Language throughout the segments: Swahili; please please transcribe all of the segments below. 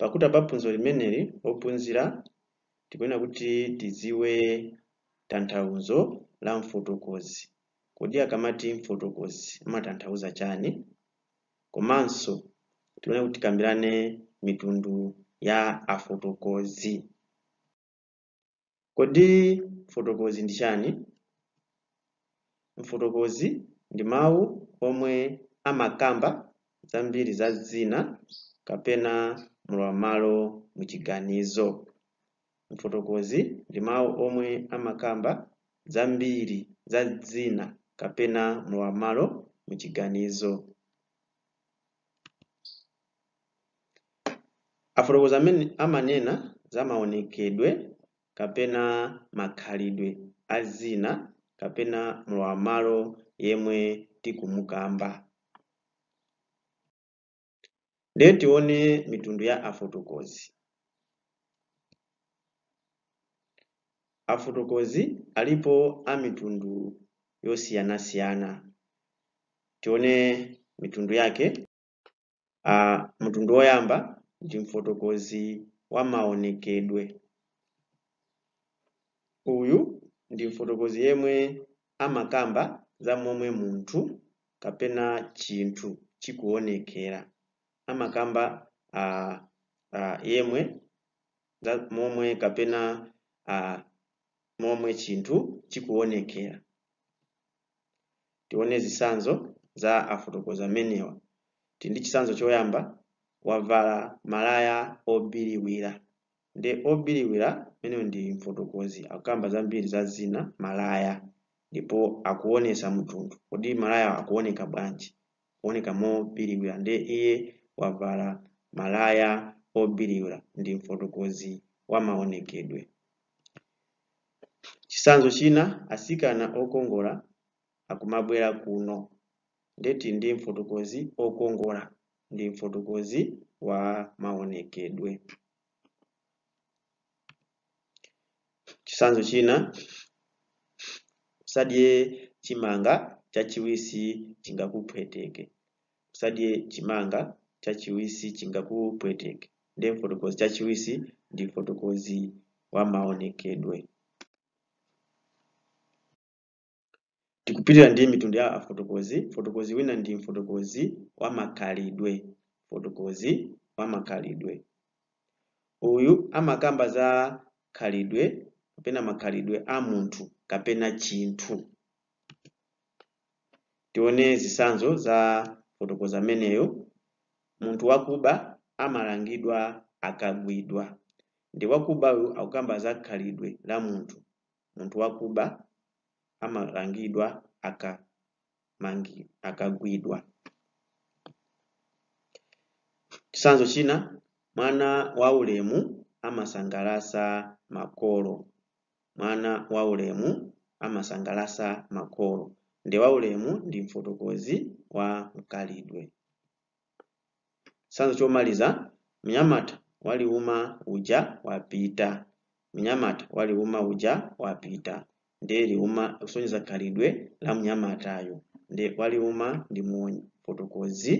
pakuti abaphunzo limeneli ophunzira tikunena kuti tidziwe tanthauzo la mfotokozi kodi akamati mfotokozi amatanthauza chani komanso tikunena kuti tikambirane mitundu ya afotokozi kodi mfotokozi ndi chani mfotokozi ndi mawu omwe amakamba zambiri za dzina kapena mulwam'malo muchiganizo mfotokozi ndi mawu omwe amakamba zambiri za dzina kapena mulwam'malo mu chiganizo afotokozi amene amanena za maonekedwe kapena makhalidwe a zina kapena mulwam'malo yemwe tikumukamba Lero tione mitundu ya afotokozi afotokozi alipo a mitundu yosiyanasiyana tione mitundu yake a mutundu woyamba ndi mfotokozi wa maonekedwe uyu ndi mfotokozi yemwe amakamba za momwe munthu kapena chinthu chikuonekera amakamba yemwe momwe kapena momwe chinthu chikuonekera tione zisanzo za afotokozi amenewa tindi chisanzo choyamba wavala malaya obiriwira ndi obiriwira imeneyo ndi mfotokozi akamba zambiri za zina malaya ndipo akuonesa mtundu kodi malaya akuoneka bwanji kuoneka mobiriwira ndi iye wavala malaya obiriula ndi mfotokozi wamaonekedwe chisanzo china asikana okongola akumabwera kuno ndeti ndi mfotokozi okongola ndi mfotokozi wa maonekedwe chisanzo china usadye chimanga chachiwisi chingakupweteke usadye chimanga chachiwisi chingaku chingakupweteke ndiye mfotokozi chachiwisi ndi mfotokozi wa maonekedwe tikupitirira ndi mitundu ya afotokozi mfotokozi wina ndi mfotokozi wa makhalidwe fotokozi wa makhalidwe uyu amakamba za khalidwe kapena makhalidwe a munthu kapena chinthu tione zisanzo za fotokozi ameneyo muntu wakuba amalangidwa akagwidwa wakuba uyu akugamba zakkalidwe la muntu muntu wakuba amalangidwa aka, mangi, china mwana waulemu amasangalasa makolo mwana waulemu amasangalasa makolo nde waulemu ndi mfotokozi wa mkalidwe sanzo chomaliza mnyamata waliuma uja wapita mnyamata waliuma uja wapita nde uma kusonyeza kalidwe la mnyamatayo nde waliuma ndi muonyi fotokozi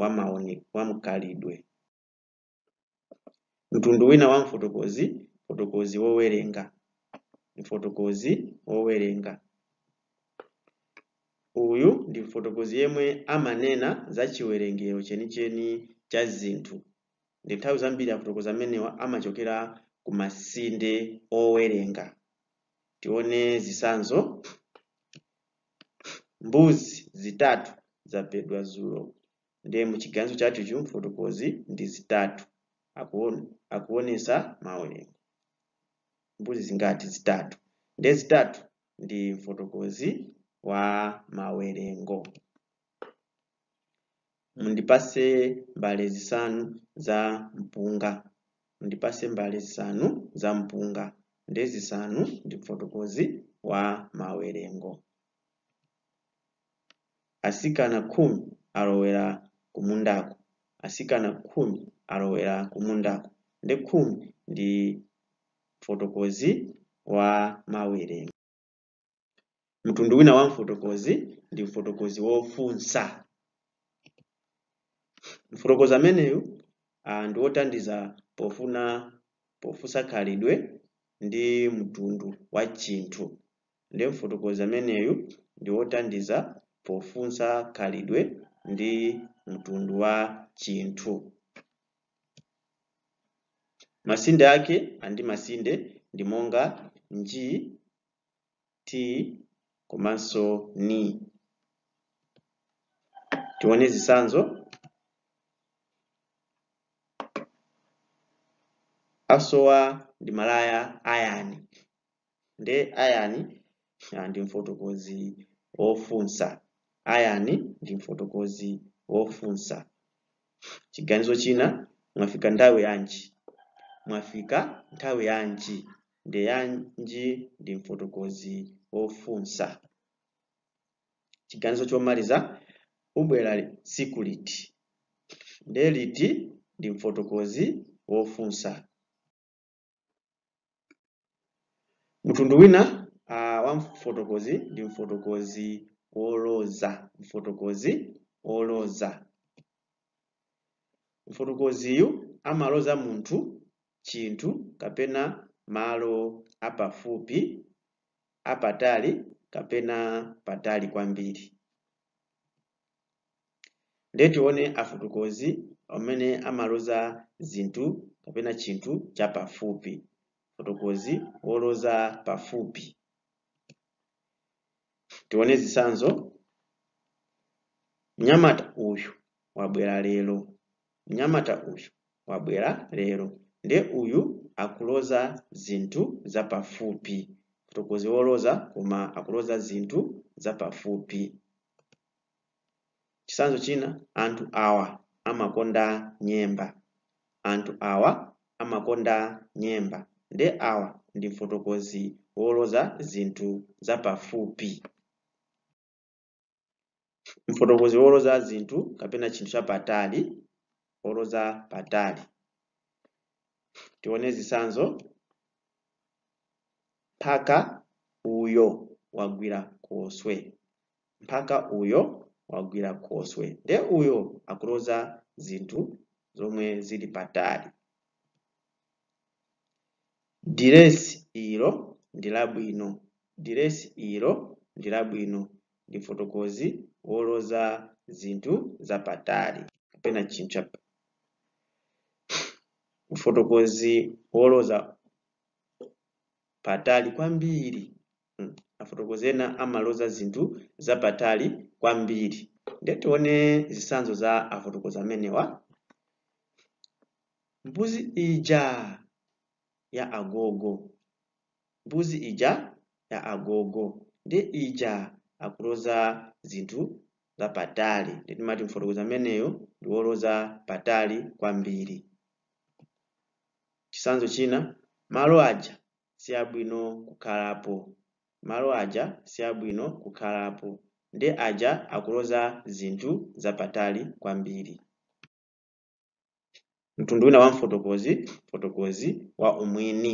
wa maoni wa mkalidwe mtundu wina wa mfotokozi fotokozi wowerenga fotokozi wowerenga uyu ndi mfotokozi yemwe amanena za chiwerengero chenicheni cha zinthu ndi nthawi zambiri afotokozi amenewa amachokera ku masinde owerenga tione zisanzo mbuzi zitatu zapedwa zulo ndiye muchiganizo chachochu mfotokozi ndi zitatu akuonesa mawerengo mbuzi zingati zitatu ndiye zitatu ndi mfotokozi wa mawerengo. Hmm. Mundipase mbale zisanu za mpunga. Mundipase mbale zisanu za mpunga. Ndi zisanu ndi mfotokozi wa mawerengo. Asikana khumi alowera kumundako. Asikana khumi alowera kumundako. Ndi khumi ndi mfotokozi wa mawerengo. mtundu wina wa mfotokozi ndi mfotokozi wofunsa mfotokozi ameneyu uh, ndi wothandiza pofuna pofunsakhalidwe ndi mtundu wa chinthu ndi mfotokozi ameneyu ndi pofunsa khalidwe ndi mtundu wa chinthu masinde ake andi masinde ndi monga nji ti komanso ni tione zisanzo asowa ndi malaya ayani nde ayani ah, ndi mfotokozi wofunsa ayani ndi mfotokozi wofunsa chiganizo china mwafika nthawi yanji mwafika nthawi yanji nde yanji ndi mfotokozi ofunsa kiganizo kyomaliza ubwera sikuliti ndeliti ndi mfotokozi wofunsa mtundu wina uh, wa mfotokozi ndi mfotokozi woloza mfotokozi woloza mfotokoziyu amaloza muntu chintu kapena malo apafupi apatali kapena patali kwambiri ndiye tione afotokozi amene amaloza zinthu kapena chinthu cha pafupi fotokozi woloza pafupi tione zisanzo mnyamata uyu wabwera lero mnyamata uyu wabwera lero ndiye uyu akuloza zinthu zapafupi mtokozi woloza koma akuloza zinthu zapafupi chisanzo china anthu awa amakonda nyemba anthu awa amakonda nyemba nde awa ndi mfotokozi woloza zinthu zapafupi mfotokozi woloza zinthu kapena chinthu chapatali woloza patali tione zisanzo Mpaka uyo wagwira kwoswe. Mpaka uyo wagwira kwoswe. Nde uyo akuroza zintu zomwe ziri patari. Diresi iro ndilabwino. Diresi iro ndilabwino. Ndi fotokozi woroza zintu za patari. Kapena chinchapa. Fotokozi woroza patali kwambiri hmm. nafotokozena amalo za zinthu zapatali kwambiri ndiye tione zisanzo za afotokozi amenewa mbuzi ija ya agogo mbuzi ija ya agogo ndi ija akuloza zinthu zapatali nditimati mfotokozi ameneyo ndi woloza patali kwambiri chisanzo china malo aja siya kukhalapo, malo aja siyabwino kukhalapo ndi aja akuloza zinthu zapatali kwambiri mtundu wina wa mfotokozi fotokozi wa umwini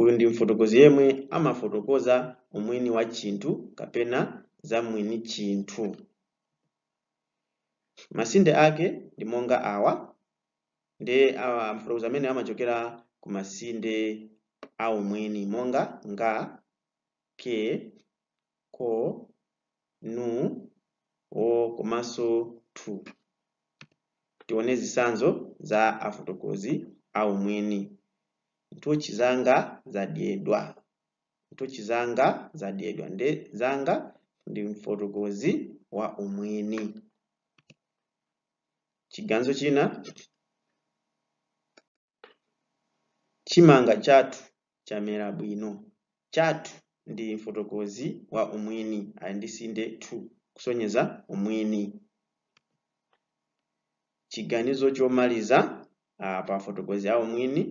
uyu ndi mfotokozi yemwe amafotokoza umwini wa chinthu kapena za mwini chinthu masinde ake ndi monga awa nde awa mafulokozo amene amachokera kumasinde aumwini monga nga ke ko nu o komanso tu tione zisanzo za afotokozi aumwini ntochi zanga zadyedwa ntochi zanga zadyedwa nde zanga ndi mfotokozi wa umwini chiganzo china Chimanga chatu cha mera bwino, chatu ndi mfotokozi wa umwini ndi sinde 2 kusonyeza umwini chiganizo chomaliza ah, pa ya umwini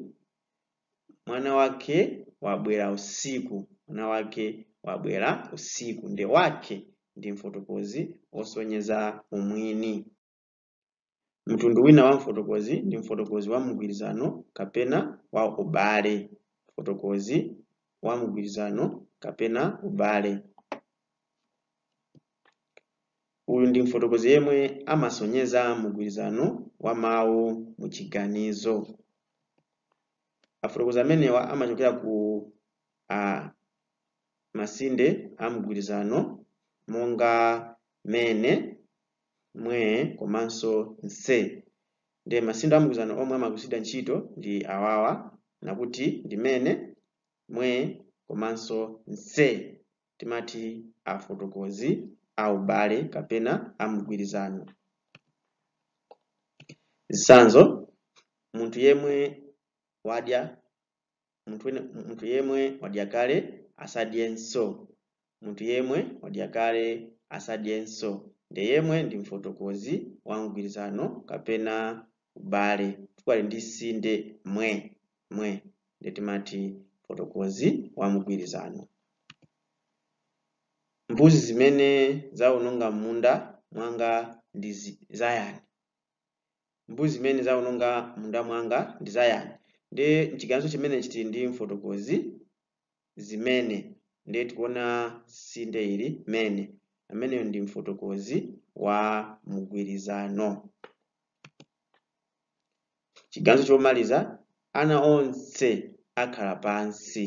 mwana wake wabwera usiku, mwana wake wabwera usiku, ndi wake ndi mfotokozi osonyeza umwini mtundu wina wa mfotokozi ndi mfotokozi wa mgwirizano kapena wa ubale mfotokozi wa mgwirizano kapena ubale uyu ndi mfotokozi yemwe amasonyeza mugwirizano wa mawu muchiganizo afotokozi amenewa amachokera ku a masinde a mgwirizano monga mene mwe komanso nse nde masindo amukuzano omwe amagwiridwa ntchito ndi awawa nakuti ndimene mwe komanso nse timati afotokozi aubale kapena amgwirizano zisanzo munthu yemwe wadya munthu yemwe wadya kale asadyenso munthu yemwe wadya kale asadyenso ndi yemwe ndi mfotokozi wa mgwirizano kapena ubale tukwali ndi sinde mwe mwe ndetimati mfotokozi wa mgwirizano mbuzi zimene zawononga munda mwanga ndi zayani mbuzi zimene zawononga munda mwanga ndi zayani ndi mchiganizo chimene chiti ndi mfotokozi zimene nde tikuona sinde ili mene ameneyo ndi mfotokozi wa mgwirizano chiganzo chomaliza ana onse akhala pansi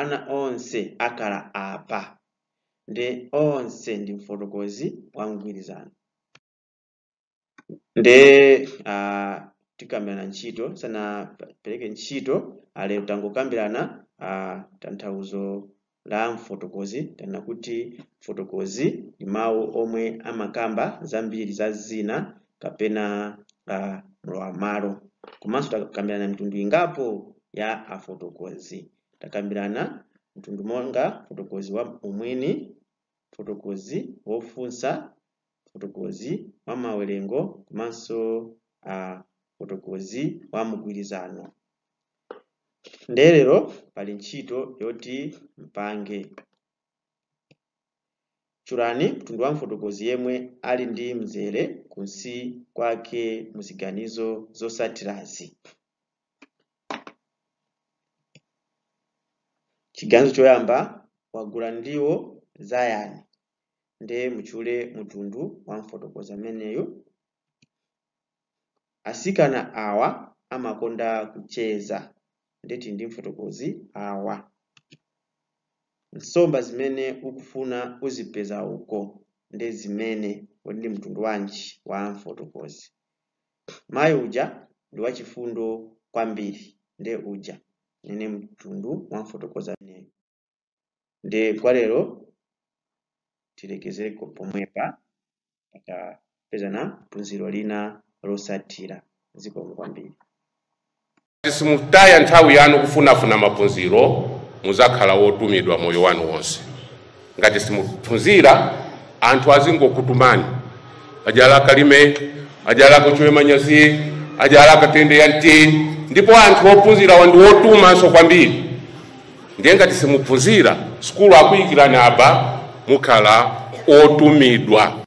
ana onse akhala apa ndi onse ndi mfotokozi wa mgwirizano nde uh, tikambirana ntchito sana pereke ntchito ale tangokambirana uh, tanthauzo la tena kuti fotokozi ndi mawu omwe amakamba zambiri za zina kapena uh, komanso takambirana mitundu ingapo ya afotokozi takambirana mtundu monga fotokozi wa umwini fotokozi wofunsa fotokozi wa mawelengo komanso fotokozi wa mgwirizano Nderero pali ntchito yoti mpange. Chulani mtundu wa mfotokozi yemwe ali ndi mzere kunsi kwake muziganizo ziganizo zosatirazi. Chiganizo choyamba wagula ndiwo zayani yani ndiye muchule mutundu wa mfotokozi ameneyu. Asikana awa amakonda kucheza. ndeti ndi mfotokozi awa nsomba zimene ukufuna uzipeza uko ndi zimene ndi mtundu wanji wa mfotokozi mayi uja ndi wachifundo kwambiri ndi uja nene mtundu wa mfotokozi ameneyu ndi kwa lero pomwepa pakapezana phunziro lina losathira zikomo kwambiri simutaya nthawi yanu kufunafuna maphunziro muzakhala wotumidwa moyo wanu wonse ngati simuphunzira anthu azingokutumani ajalaka kalime ajalaka chiwemanyasi ajalaka tende ya nti ndipo anthu ophunzira wandi wotumanso kwambiri ndiye ngati simuphunzira sikulu akuyikirani aba mukhala otumidwa